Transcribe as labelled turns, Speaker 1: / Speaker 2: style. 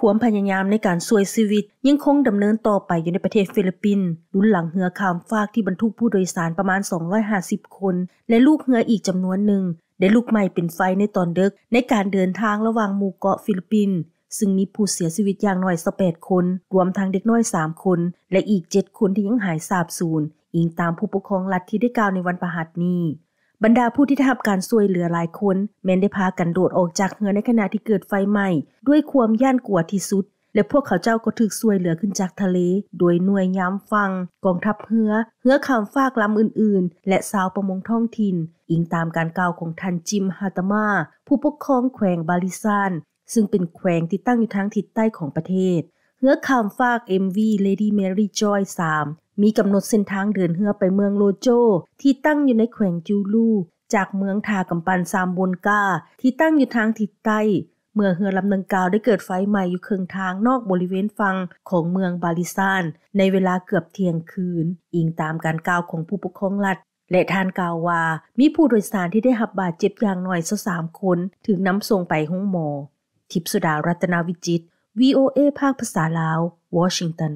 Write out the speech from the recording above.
Speaker 1: ความพยายามในการช่วยชีวิตยังคงดำเนินต่อไปอยู่ในประเทศฟิลิปปินส์ลุ้นหลังเหือข้ามฟากที่บรรทุกผู้โดยสารประมาณ 250 คน และลูกเหืออีกจำนวนหนึ่ง ได้ลุกไหม้เป็นไฟในตอนดึกในการเดินทางระหว่างหมู่เกาะฟิลิปปินส์ซึ่งมีผู้เสียชีวิตอย่างน้อย28คนรวมทั้งเด็กน้อย 3 คน และอีก7คนที่ยังหายสาบสูญอิงตามผู้ปกครองรัฐที่ได้กล่าวในวันประหัสนี้บรรดาผู้ที่ได้รับการช่วยเหลือหลายคน แม้นได้พากันโดดออกจากเหือในขณะที่เกิดไฟไหม้ด้วยความย่านกลัวที่สุด และพวกเขาเจ้าก็ถูกช่วยเหลือขึ้นจากทะเล โดยหน่วยยามฟังกองทัพเหือเหือข้ามฟากลำอื่นๆ และสาวประมงท้องถิ่น อิงตามการกล่าวของท่านจิมฮาตมา ผู้ปกครองแขวงบาลิซาน ซึ่งเป็นแขวงที่ตั้งอยู่ทางทิศใต้ของประเทศเหือข้ามฟาก MV Lady Mary Joy 3มีกำหนดเส้นทางเดินเหือไปเมืองโลโจ ที่ตั้งอยู่ในแขวงจูลู จากเมืองทากำปันซามบนกาที่ตั้งอยู่ทางทิศใต้ เมื่อเรือลำดังกล่าวได้เกิดไฟใหม่อยู่เคืองทางนอกบริเวณฟังของเมืองบาลิซาน ในเวลาเกือบเที่ยงคืน อิงตามการกล่าวของผู้ปกครองรัฐและทานกาวว่ามีผู้โดยสารที่ได้หับบาดเจ็บอย่างหน่อย23คนถึงนำส่งไปห้องหมอทิพสุดารัตนาวิจิต VOA ภาคภาษาลาว วอชิงตัน